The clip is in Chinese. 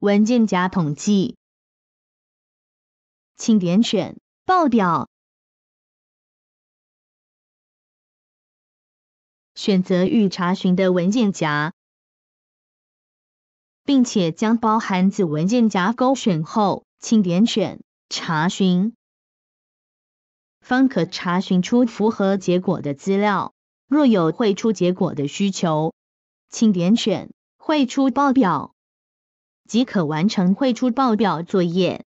文件夹统计，请点选报表，选择欲查询的文件夹，并且将包含子文件夹勾选后，请点选查询，方可查询出符合结果的资料。若有汇出结果的需求，请点选汇出报表。即可完成绘出报表作业。